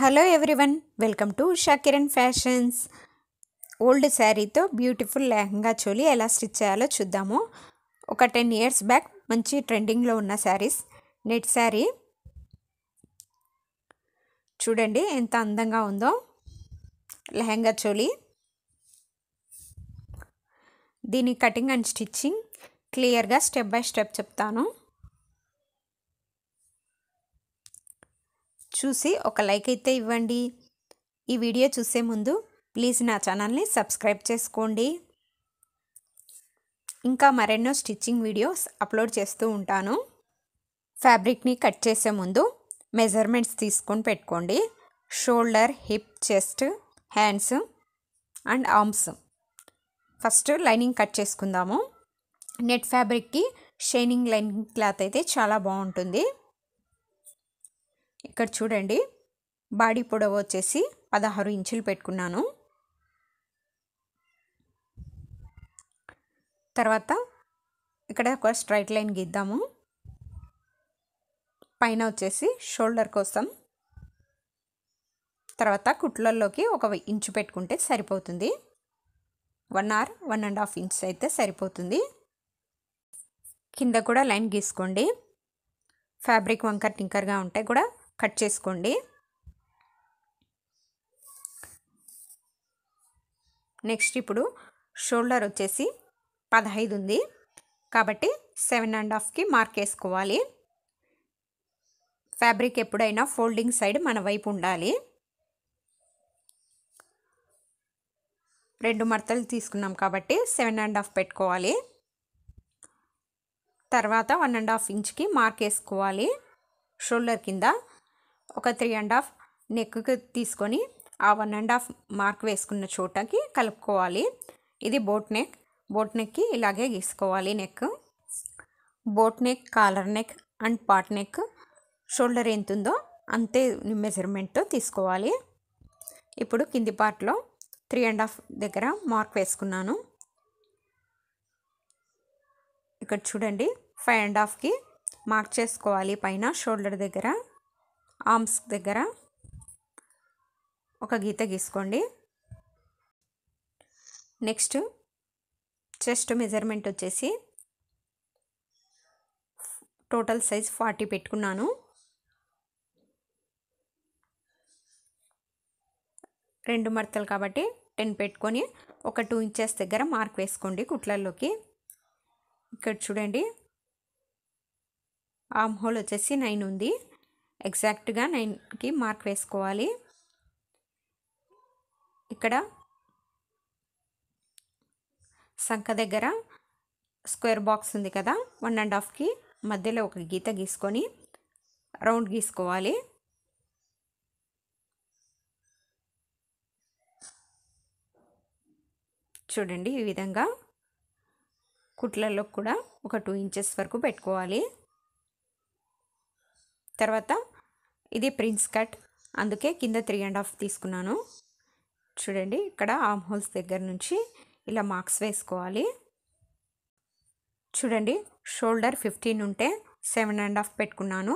hello everyone welcome to Shakiran fashions old శారీతో beautiful lehenga choli ఎలా stitch చేయాలో చూద్దాము ఒక టెన్ ఇయర్స్ బ్యాక్ మంచి ట్రెండింగ్లో ఉన్న శారీస్ నెట్ శారీ చూడండి ఎంత అందంగా ఉందో లెహంగా చోలి దీని కటింగ్ అండ్ స్టిచ్చింగ్ క్లియర్గా స్టెప్ బై స్టెప్ చెప్తాను చూసి ఒక లైక్ అయితే ఇవ్వండి ఈ వీడియో చూసే ముందు ప్లీజ్ నా ఛానల్ని సబ్స్క్రైబ్ చేసుకోండి ఇంకా మరెన్నో స్టిచ్చింగ్ వీడియోస్ అప్లోడ్ చేస్తూ ఉంటాను ఫ్యాబ్రిక్ని కట్ చేసే ముందు మెజర్మెంట్స్ తీసుకొని పెట్టుకోండి shoulder hip chest hands and arms first lining cut చేసుకుందాము నెట్ ఫ్యాబ్రిక్కి షైనింగ్ లైనింగ్ క్లాత్ అయితే చాలా బాగుంటుంది ఇక్కడ చూడండి బాడీ పొడవు వచ్చేసి పదహారు ఇంచులు పెట్టుకున్నాను తర్వాత ఇక్కడ ఒక స్ట్రైట్ లైన్ గీద్దాము పైన వచ్చేసి షోల్డర్ కోసం తర్వాత కుట్లల్లోకి ఒక ఇంచు పెట్టుకుంటే సరిపోతుంది one or one and half inch అయితే సరిపోతుంది కింద కూడా లైన్ గీసుకోండి ఫ్యాబ్రిక్ వంకర్ టింకర్గా ఉంటే కూడా కట్ చేసుకోండి నెక్స్ట్ ఇప్పుడు షోల్డర్ వచ్చేసి పదహైదు ఉంది కాబట్టి సెవెన్ అండ్ హాఫ్కి మార్క్ వేసుకోవాలి ఫ్యాబ్రిక్ ఎప్పుడైనా ఫోల్డింగ్ సైడ్ మన వైపు ఉండాలి రెండు మడతలు తీసుకున్నాం కాబట్టి సెవెన్ అండ్ హాఫ్ పెట్టుకోవాలి తర్వాత వన్ అండ్ హాఫ్ ఇంచ్కి మార్క్ వేసుకోవాలి షోల్డర్ కింద ఒక త్రీ అండ్ హాఫ్ నెక్కి తీసుకొని ఆ వన్ అండ్ హాఫ్ మార్క్ వేసుకున్న చోటకి కలుపుకోవాలి ఇది బోట్ నెక్ బోట్ నెక్కి ఇలాగే గీసుకోవాలి neck boat neck collar neck and pot neck shoulder ఎంత ఉందో అంతే మెజర్మెంట్తో తీసుకోవాలి ఇప్పుడు కింది పార్ట్లో త్రీ అండ్ హాఫ్ దగ్గర మార్క్ వేసుకున్నాను ఇక్కడ చూడండి ఫైవ్ అండ్ హాఫ్కి మార్క్ చేసుకోవాలి పైన షోల్డర్ దగ్గర ఆర్మ్స్ దగ్గర ఒక గీత గీసుకోండి నెక్స్ట్ చెస్ట్ మెజర్మెంట్ వచ్చేసి టోటల్ సైజ్ ఫార్టీ పెట్టుకున్నాను రెండు మడతలు కాబట్టి టెన్ పెట్టుకొని ఒక టూ ఇంచెస్ దగ్గర మార్క్ వేసుకోండి కుట్లల్లోకి ఇక్కడ చూడండి ఆమ్ హోల్ వచ్చేసి నైన్ ఉంది ఎగ్జాక్ట్గా నైన్కి మార్క్ వేసుకోవాలి ఇక్కడ సంఖ దగ్గర స్క్వేర్ బాక్స్ ఉంది కదా వన్ అండ్ హాఫ్కి మధ్యలో ఒక గీత గీసుకొని రౌండ్ గీసుకోవాలి చూడండి ఈ విధంగా కుట్లలో కూడా ఒక టూ ఇంచెస్ వరకు పెట్టుకోవాలి తర్వాత ఇది ప్రిన్స్ కట్ అందుకే కింద త్రీ అండ్ హాఫ్ తీసుకున్నాను చూడండి ఇక్కడ ఆమ్ హోల్స్ దగ్గర నుంచి ఇలా మార్క్స్ వేసుకోవాలి చూడండి షోల్డర్ ఫిఫ్టీన్ ఉంటే సెవెన్ అండ్ హాఫ్ పెట్టుకున్నాను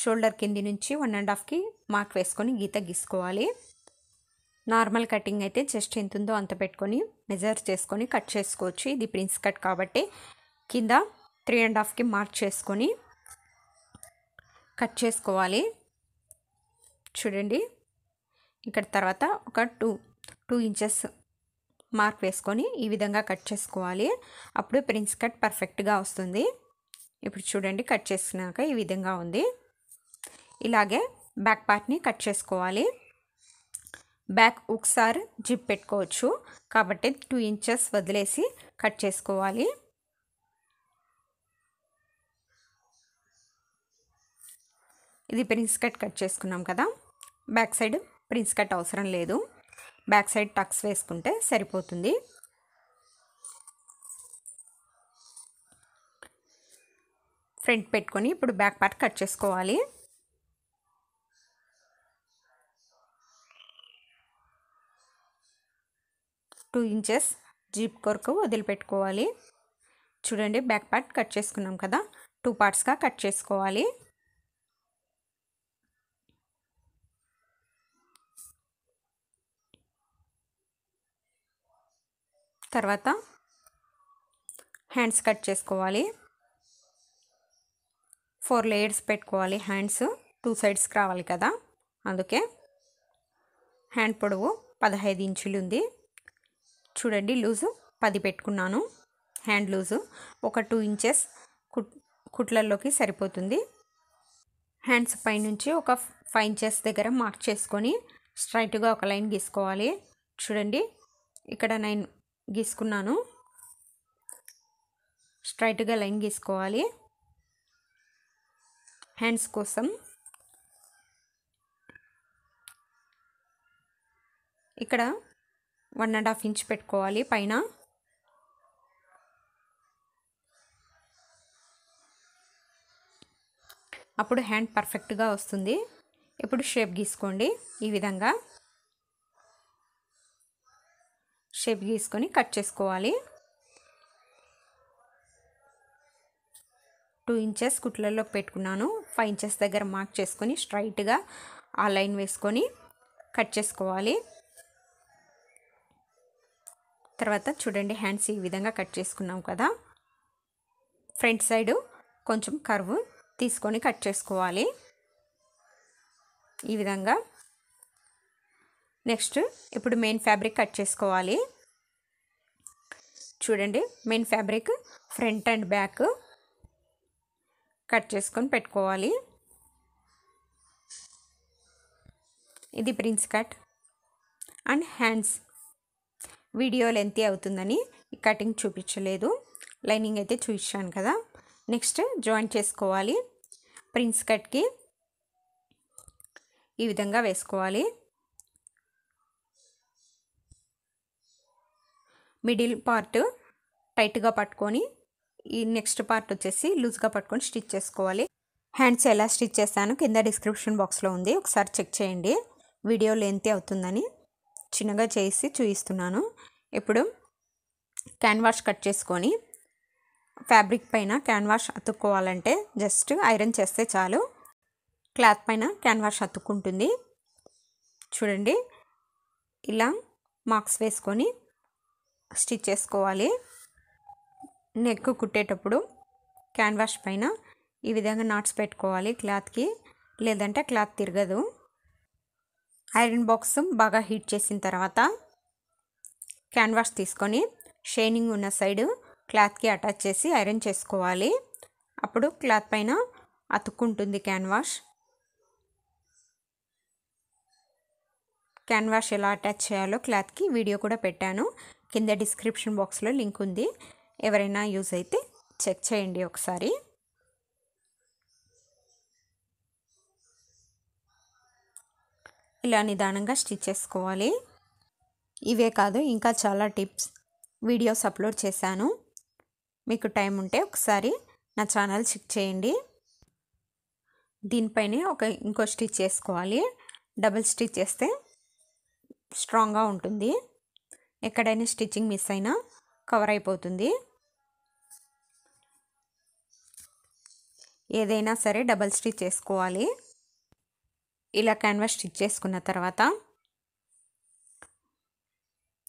షోల్డర్ కింది నుంచి వన్ అండ్ హాఫ్కి మార్క్ వేసుకొని గీత గీసుకోవాలి నార్మల్ కటింగ్ అయితే జస్ట్ ఎంత ఉందో అంత పెట్టుకొని మెజర్ చేసుకొని కట్ చేసుకోవచ్చు ఇది ప్రిన్స్ కట్ కాబట్టి కింద త్రీ అండ్ హాఫ్కి మార్క్ చేసుకొని కట్ చేసుకోవాలి చూడండి ఇక్కడ తర్వాత ఒక టూ టూ ఇంచెస్ మార్క్ వేసుకొని ఈ విధంగా కట్ చేసుకోవాలి అప్పుడు ప్రిన్స్ కట్ పర్ఫెక్ట్గా వస్తుంది ఇప్పుడు చూడండి కట్ చేసినాక ఈ విధంగా ఉంది ఇలాగే బ్యాక్ పార్ట్ని కట్ చేసుకోవాలి బ్యాక్ ఒకసారి జిప్ పెట్టుకోవచ్చు కాబట్టి టూ ఇంచెస్ వదిలేసి కట్ చేసుకోవాలి ఇది ప్రిన్స్ కట్ కట్ చేసుకున్నాం కదా బ్యాక్ సైడ్ ప్రిన్స్ కట్ అవసరం లేదు బ్యాక్ సైడ్ టక్స్ వేసుకుంటే సరిపోతుంది ఫ్రంట్ పెట్టుకొని ఇప్పుడు బ్యాక్ పార్ట్ కట్ చేసుకోవాలి టూ ఇంచెస్ జీప్ కొరకు వదిలిపెట్టుకోవాలి చూడండి బ్యాక్ పార్ట్ కట్ చేసుకున్నాం కదా టూ పార్ట్స్గా కట్ చేసుకోవాలి తర్వాత హ్యాండ్స్ కట్ చేసుకోవాలి ఫోర్ లేయర్స్ పెట్టుకోవాలి హ్యాండ్స్ టూ సైడ్స్కి రావాలి కదా అందుకే హ్యాండ్ పొడవు పదహైదు ఇంచులు ఉంది చూడండి లూజు పది పెట్టుకున్నాను హ్యాండ్ లూజు ఒక టూ ఇంచెస్ కుట్ కుట్లల్లోకి సరిపోతుంది హ్యాండ్స్ పైనుంచి ఒక ఫైవ్ ఇంచెస్ దగ్గర మార్క్ చేసుకొని స్ట్రైట్గా ఒక లైన్ గీసుకోవాలి చూడండి ఇక్కడ నైన్ గీసుకున్నాను స్ట్రైట్గా లైన్ గీసుకోవాలి హ్యాండ్స్ కోసం ఇక్కడ వన్ అండ్ హాఫ్ ఇంచ్ పెట్టుకోవాలి పైన అప్పుడు హ్యాండ్ పర్ఫెక్ట్గా వస్తుంది ఇప్పుడు షేప్ గీసుకోండి ఈ విధంగా షేప్ గీసుకొని కట్ చేసుకోవాలి టూ ఇంచెస్ కుట్లలో పెట్టుకున్నాను ఫైవ్ ఇంచెస్ దగ్గర మార్క్ చేసుకొని స్ట్రైట్గా ఆ లైన్ వేసుకొని కట్ చేసుకోవాలి తర్వాత చూడండి హ్యాండ్స్ ఈ విధంగా కట్ చేసుకున్నాం కదా ఫ్రంట్ సైడు కొంచెం కర్వ్ తీసుకొని కట్ చేసుకోవాలి ఈ విధంగా నెక్స్ట్ ఇప్పుడు మెయిన్ ఫ్యాబ్రిక్ కట్ చేసుకోవాలి చూడండి main fabric front and back cut చేసుకొని పెట్టుకోవాలి ఇది prince cut and hands video lengthy అవుతుందని కటింగ్ చూపించలేదు లైనింగ్ అయితే చూపించాను కదా నెక్స్ట్ జాయింట్ చేసుకోవాలి ప్రిన్స్ కట్కి ఈ విధంగా వేసుకోవాలి మిడిల్ పార్ట్ టైట్గా పట్టుకొని ఈ నెక్స్ట్ పార్ట్ వచ్చేసి లూజ్గా పట్టుకొని స్టిచ్ చేసుకోవాలి హ్యాండ్స్ ఎలా స్టిచ్ చేశాను కింద డిస్క్రిప్షన్ బాక్స్లో ఉంది ఒకసారి చెక్ చేయండి వీడియో లెంత్ అవుతుందని చిన్నగా చేసి చూపిస్తున్నాను ఇప్పుడు క్యాన్వాష్ కట్ చేసుకొని ఫ్యాబ్రిక్ పైన క్యాన్వాష్ అతుక్కోవాలంటే జస్ట్ ఐరన్ చేస్తే చాలు క్లాత్ పైన క్యాన్వాష్ అతుక్కుంటుంది చూడండి ఇలా మార్క్స్ వేసుకొని స్టిచ్ చేసుకోవాలి నెక్ కుట్టేటప్పుడు క్యాన్వాష్ పైన ఈ విధంగా నాట్స్ పెట్టుకోవాలి క్లాత్కి లేదంటే క్లాత్ తిరగదు ఐరన్ బాక్స్ బాగా హీట్ చేసిన తర్వాత క్యాన్వాష్ తీసుకొని షైనింగ్ ఉన్న సైడ్ క్లాత్కి అటాచ్ చేసి ఐరన్ చేసుకోవాలి అప్పుడు క్లాత్ పైన అతుక్కుంటుంది క్యాన్వాష్ క్యాన్వాష్ ఎలా అటాచ్ చేయాలో క్లాత్కి వీడియో కూడా పెట్టాను కింద డిస్క్రిప్షన్ బాక్స్లో లింక్ ఉంది ఎవరైనా యూజ్ అయితే చెక్ చేయండి ఒకసారి ఇలా నిదానంగా స్టిచ్ చేసుకోవాలి ఇవే కాదు ఇంకా చాలా టిప్స్ వీడియోస్ అప్లోడ్ చేశాను మీకు టైం ఉంటే ఒకసారి నా ఛానల్ చెక్ చేయండి దీనిపైనే ఒక ఇంకో స్టిచ్ చేసుకోవాలి డబుల్ స్టిచ్ చేస్తే స్ట్రాంగ్గా ఉంటుంది ఎక్కడైనా స్టిచ్చింగ్ మిస్ అయినా కవర్ అయిపోతుంది ఏదైనా సరే డబల్ స్టిచ్ చేసుకోవాలి ఇలా క్యాన్వాస్ స్టిచ్ చేసుకున్న తర్వాత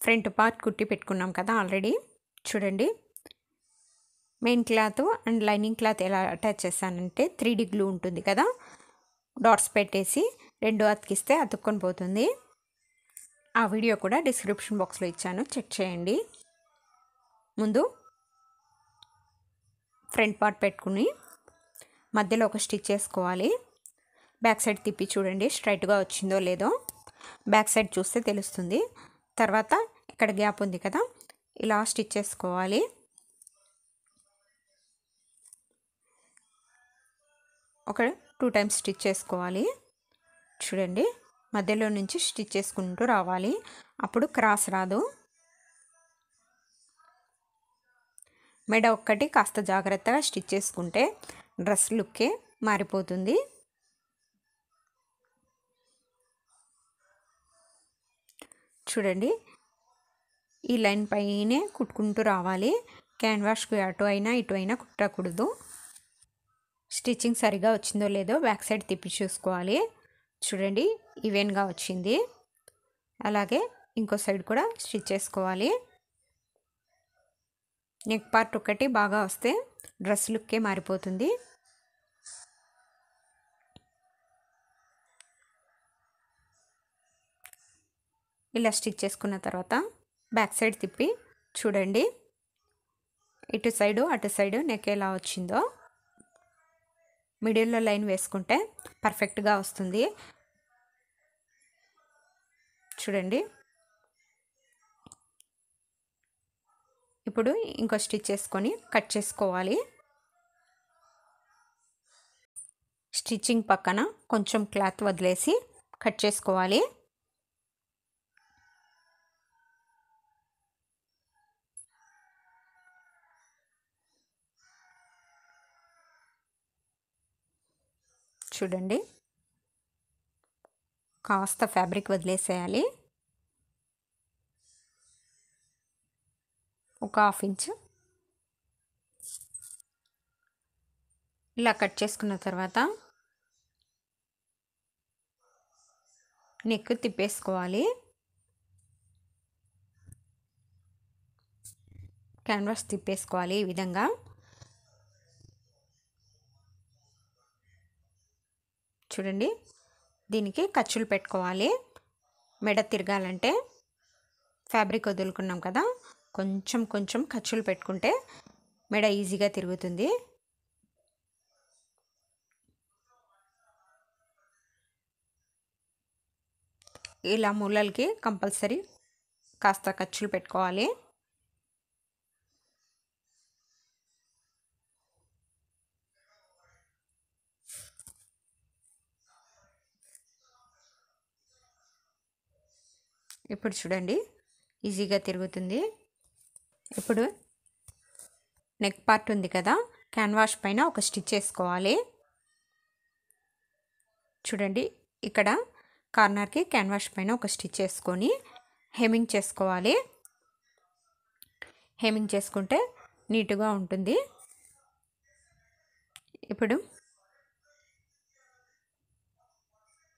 ఫ్రంట్ పార్ట్ కుట్టి పెట్టుకున్నాం కదా ఆల్రెడీ చూడండి main cloth and lining cloth ఎలా అటాచ్ చేశానంటే త్రీ డిగ్లు ఉంటుంది కదా డాట్స్ పెట్టేసి రెండు అతికిస్తే అతుక్కొని పోతుంది ఆ వీడియో కూడా డిస్క్రిప్షన్ బాక్స్లో ఇచ్చాను చెక్ చేయండి ముందు ఫ్రంట్ పార్ట్ పెట్టుకుని మధ్యలో ఒక స్టిచ్ చేసుకోవాలి బ్యాక్ సైడ్ తిప్పి చూడండి స్ట్రైట్గా వచ్చిందో లేదో బ్యాక్ సైడ్ చూస్తే తెలుస్తుంది తర్వాత ఇక్కడ గ్యాప్ ఉంది కదా ఇలా స్టిచ్ చేసుకోవాలి ఒక టూ టైమ్స్ స్టిచ్ చేసుకోవాలి చూడండి మధ్యలో నుంచి స్టిచ్ చేసుకుంటూ రావాలి అప్పుడు క్రాస్ రాదు మెడ ఒక్కటి కాస్త జాగ్రత్తగా స్టిచ్ చేసుకుంటే డ్రెస్ లుక్కే మారిపోతుంది చూడండి ఈ లైన్ పైనే కుట్టుకుంటూ రావాలి క్యాన్వాష్కు అటు అయినా ఇటు అయినా కుట్టకూడదు స్టిచ్చింగ్ సరిగా వచ్చిందో లేదో బ్యాక్ సైడ్ తిప్పి చూసుకోవాలి చూడండి ఈవెన్గా వచ్చింది అలాగే ఇంకో సైడ్ కూడా స్టిచ్ చేసుకోవాలి నెక్ పార్ట్ ఒకటి బాగా వస్తే డ్రెస్ లుక్కే మారిపోతుంది ఇలా స్టిచ్ చేసుకున్న తర్వాత బ్యాక్ సైడ్ తిప్పి చూడండి ఇటు సైడు అటు సైడు నెక్ ఎలా వచ్చిందో మిడిల్లో లైన్ వేసుకుంటే పర్ఫెక్ట్గా వస్తుంది చూడండి ఇప్పుడు ఇంకో స్టిచ్ వేసుకొని కట్ చేసుకోవాలి స్టిచ్చింగ్ పక్కన కొంచెం క్లాత్ వదిలేసి కట్ చేసుకోవాలి చూడండి కాస్త ఫ్యాబ్రిక్ వదిలేసేయాలి ఒక హాఫ్ ఇంచ్ ఇలా కట్ చేసుకున్న తర్వాత నెక్ తిప్పేసుకోవాలి క్యాన్వాస్ తిప్పేసుకోవాలి ఈ విధంగా చూడండి దీనికి ఖర్చులు పెట్టుకోవాలి మెడ తిరగాలంటే ఫ్యాబ్రిక్ వదులుకున్నాం కదా కొంచెం కొంచెం ఖర్చులు పెట్టుకుంటే మెడ ఈజీగా తిరుగుతుంది ఇలా మూలలకి కంపల్సరీ కాస్త ఖర్చులు పెట్టుకోవాలి ఇప్పుడు చూడండి ఈజీగా తిరుగుతుంది ఇప్పుడు నెక్ పార్ట్ ఉంది కదా క్యాన్వాష్ పైన ఒక స్టిచ్ వేసుకోవాలి చూడండి ఇక్కడ కార్నర్కి క్యాన్వాష్ పైన ఒక స్టిచ్ వేసుకొని హెమింగ్ చేసుకోవాలి హెమింగ్ చేసుకుంటే నీటుగా ఉంటుంది ఇప్పుడు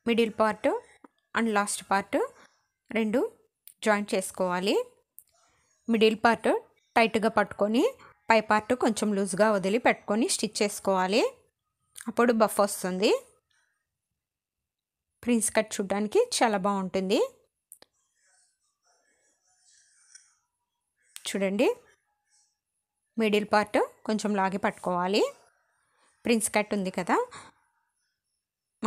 middle part and last part రెండు జాయింట్ చేసుకోవాలి మిడిల్ పార్ట్ టైట్గా పట్టుకొని పై పార్ట్ కొంచెం లూజ్గా వదిలి పెట్టుకొని స్టిచ్ చేసుకోవాలి అప్పుడు బఫ్ వస్తుంది ప్రిన్స్ కట్ చూడడానికి చాలా బాగుంటుంది చూడండి మిడిల్ పార్ట్ కొంచెం లాగి పట్టుకోవాలి ప్రిన్స్ కట్ ఉంది కదా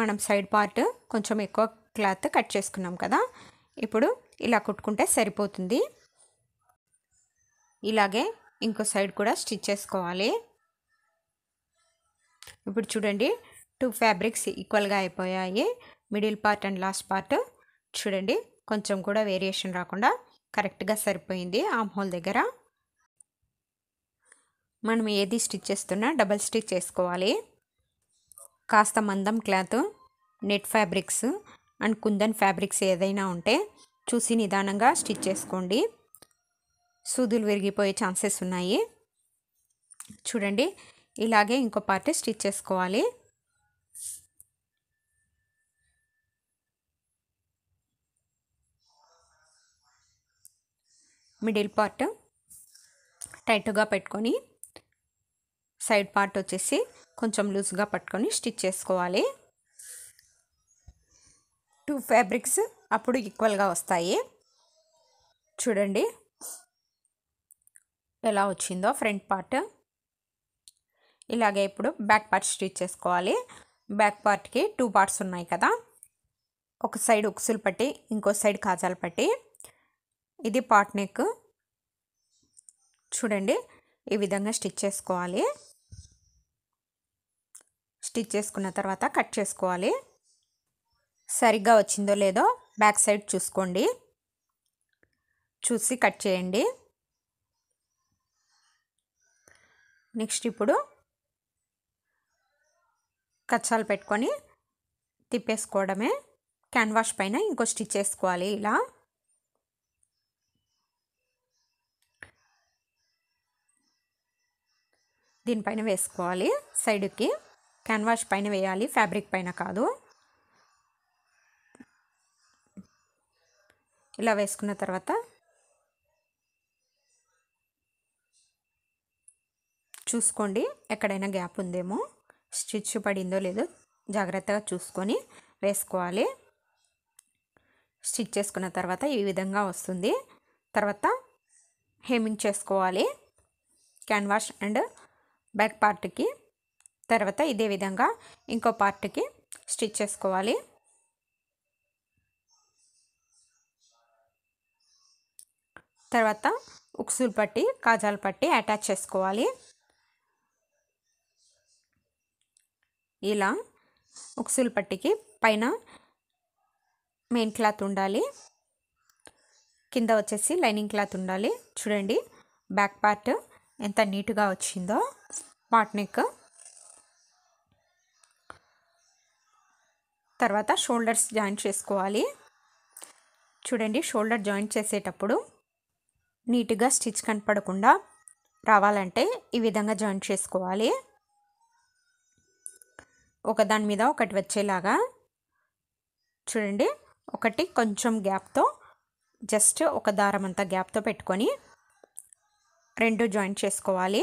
మనం సైడ్ పార్ట్ కొంచెం ఎక్కువ క్లాత్ కట్ చేసుకున్నాం కదా ఇప్పుడు ఇలా కుట్టుకుంటే సరిపోతుంది ఇలాగే ఇంకో సైడ్ కూడా స్టిచ్ చేసుకోవాలి ఇప్పుడు చూడండి టూ ఫ్యాబ్రిక్స్ ఈక్వల్గా అయిపోయాయి middle part and last part చూడండి కొంచెం కూడా వేరియేషన్ రాకుండా కరెక్ట్గా సరిపోయింది ఆమ్ హోల్ దగ్గర మనం ఏది స్టిచ్ చేస్తున్నా డబల్ స్టిచ్ చేసుకోవాలి కాస్త మందం cloth net fabrics and kundan fabrics ఏదైనా ఉంటే చూసి నిదానంగా స్టిచ్ చేసుకోండి సూదులు విరిగిపోయే ఛాన్సెస్ ఉన్నాయి చూడండి ఇలాగే ఇంకో పార్ట్ స్టిచ్ చేసుకోవాలి మిడిల్ పార్ట్ టైట్గా పెట్టుకొని సైడ్ పార్ట్ వచ్చేసి కొంచెం లూజ్గా పట్టుకొని స్టిచ్ చేసుకోవాలి టూ ఫ్యాబ్రిక్స్ అప్పుడు ఈక్వల్గా వస్తాయి చూడండి ఎలా వచ్చిందో ఫ్రంట్ పార్ట్ ఇలాగే ఇప్పుడు బ్యాక్ పార్ట్ స్టిచ్ చేసుకోవాలి బ్యాక్ పార్ట్కి టూ పార్ట్స్ ఉన్నాయి కదా ఒక సైడ్ ఉక్సులు పట్టి ఇంకో సైడ్ కాజాలు పట్టి ఇది పార్ట్ నెక్ చూడండి ఈ విధంగా స్టిచ్ చేసుకోవాలి స్టిచ్ చేసుకున్న తర్వాత కట్ చేసుకోవాలి సరిగ్గా వచ్చిందో లేదో బ్యాక్ సైడ్ చూసుకోండి చూసి కట్ చేయండి నెక్స్ట్ ఇప్పుడు కచ్చాలు పెట్టుకొని తిప్పేసుకోవడమే క్యాన్వాష్ పైన ఇంకో స్టిచ్ చేసుకోవాలి ఇలా దీనిపైన వేసుకోవాలి సైడ్కి క్యాన్వాష్ పైన వేయాలి ఫ్యాబ్రిక్ పైన కాదు ఇలా వేసుకున్న తర్వాత చూసుకోండి ఎక్కడైనా గ్యాప్ ఉందేమో స్టిచ్ పడిందో లేదో జాగ్రత్తగా చూసుకొని వేసుకోవాలి స్టిచ్ చేసుకున్న తర్వాత ఈ విధంగా వస్తుంది తర్వాత హేమింగ్ చేసుకోవాలి క్యాన్వాష్ అండ్ బ్యాక్ పార్ట్కి తర్వాత ఇదే విధంగా ఇంకో పార్ట్కి స్టిచ్ చేసుకోవాలి తర్వాత ఉక్సులు పట్టి కాజాలు పట్టి అటాచ్ చేసుకోవాలి ఇలా ఉక్సులు పట్టికి పైన మెయిన్ క్లాత్ ఉండాలి కింద వచ్చేసి లైనింగ్ క్లాత్ ఉండాలి చూడండి బ్యాక్ పార్ట్ ఎంత నీట్గా వచ్చిందో పాట్ నెక్ తర్వాత షోల్డర్స్ జాయింట్ చేసుకోవాలి చూడండి షోల్డర్ జాయింట్ చేసేటప్పుడు నీట్గా స్టిచ్ కనపడకుండా రావాలంటే ఈ విధంగా జాయింట్ చేసుకోవాలి ఒక దాని మీద ఒకటి వచ్చేలాగా చూడండి ఒకటి కొంచెం గ్యాప్తో జస్ట్ ఒక దారం అంతా గ్యాప్తో పెట్టుకొని రెండు జాయింట్ చేసుకోవాలి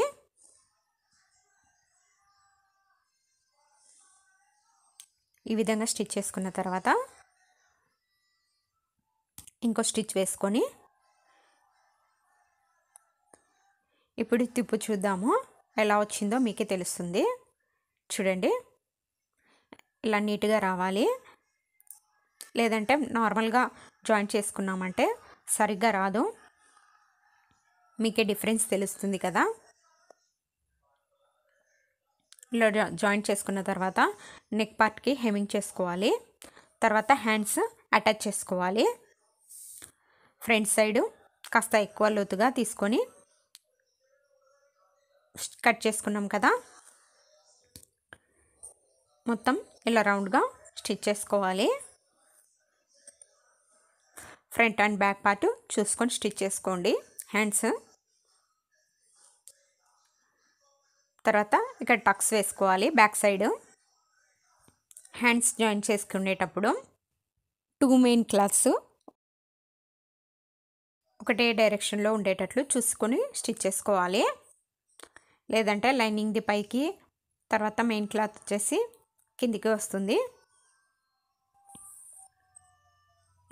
ఈ విధంగా స్టిచ్ చేసుకున్న తర్వాత ఇంకో స్టిచ్ వేసుకొని ఇప్పుడు తిప్పు చూద్దాము ఎలా వచ్చిందో మీకే తెలుస్తుంది చూడండి ఇలా నీట్గా రావాలి లేదంటే నార్మల్గా జాయిన్ చేసుకున్నామంటే సరిగ్గా రాదు మీకే డిఫరెన్స్ తెలుస్తుంది కదా ఇలా జాయింట్ చేసుకున్న తర్వాత నెక్ పార్ట్కి హెమింగ్ చేసుకోవాలి తర్వాత హ్యాండ్స్ అటాచ్ చేసుకోవాలి ఫ్రంట్ సైడ్ కాస్త ఎక్కువ లోతుగా తీసుకొని కట్ చేసుకున్నాం కదా మొత్తం ఇలా రౌండ్గా స్టిచ్ చేసుకోవాలి ఫ్రంట్ అండ్ బ్యాక్ పార్ట్ చూసుకొని స్టిచ్ చేసుకోండి హ్యాండ్స్ తర్వాత ఇక్కడ టక్స్ వేసుకోవాలి బ్యాక్ సైడ్ హ్యాండ్స్ జాయిన్ చేసుకునేటప్పుడు టూ మెయిన్ క్లాత్స్ ఒకటే డైరెక్షన్లో ఉండేటట్లు చూసుకొని స్టిచ్ చేసుకోవాలి లేదంటే లైనింగ్ది పైకి తర్వాత మెయిన్ క్లాత్ వచ్చేసి కిందికి వస్తుంది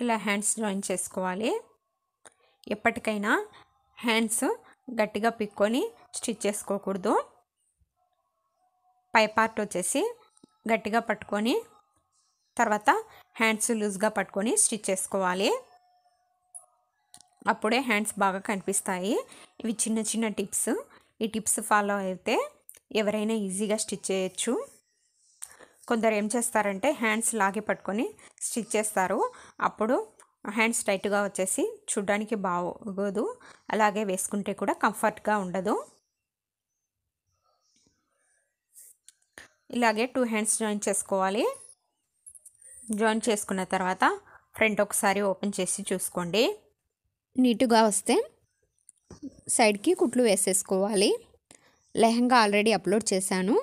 ఇలా హ్యాండ్స్ జాయిన్ చేసుకోవాలి ఎప్పటికైనా హ్యాండ్స్ గట్టిగా పిక్కొని స్టిచ్ చేసుకోకూడదు పై పార్ట్ వచ్చేసి గట్టిగా పట్టుకొని తర్వాత హ్యాండ్స్ లూజ్గా పట్టుకొని స్టిచ్ చేసుకోవాలి అప్పుడే హ్యాండ్స్ బాగా కనిపిస్తాయి ఇవి చిన్న చిన్న టిప్స్ ఈ టిప్స్ ఫాలో అయితే ఎవరైనా ఈజీగా స్టిచ్ చేయొచ్చు కొందరు ఏం చేస్తారంటే హ్యాండ్స్ లాగి పట్టుకొని స్టిచ్ చేస్తారు అప్పుడు హ్యాండ్స్ టైట్గా వచ్చేసి చూడడానికి బాగోదు అలాగే వేసుకుంటే కూడా కంఫర్ట్గా ఉండదు ఇలాగే టూ హ్యాండ్స్ జాయిన్ చేసుకోవాలి జాయిన్ చేసుకున్న తర్వాత ఫ్రంట్ ఒకసారి ఓపెన్ చేసి చూసుకోండి నీటుగా వస్తే సైడ్కి కుట్లు వేసేసుకోవాలి లెహంగా ఆల్రెడీ అప్లోడ్ చేశాను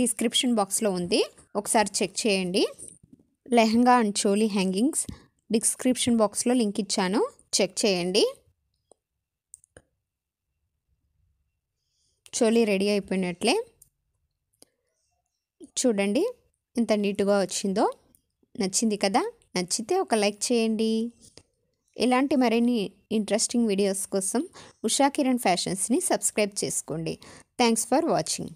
డిస్క్రిప్షన్ బాక్స్లో ఉంది ఒకసారి చెక్ చేయండి lehenga and choli hangings description బాక్స్లో లింక్ ఇచ్చాను చెక్ చేయండి చోలీ రెడీ అయిపోయినట్లే చూడండి ఇంత నీటుగా వచ్చిందో నచ్చింది కదా నచ్చితే ఒక లైక్ చేయండి ఇలాంటి మరిన్ని ఇంట్రెస్టింగ్ వీడియోస్ కోసం ఉషా కిరణ్ ఫ్యాషన్స్ని సబ్స్క్రైబ్ చేసుకోండి థ్యాంక్స్ ఫర్ వాచింగ్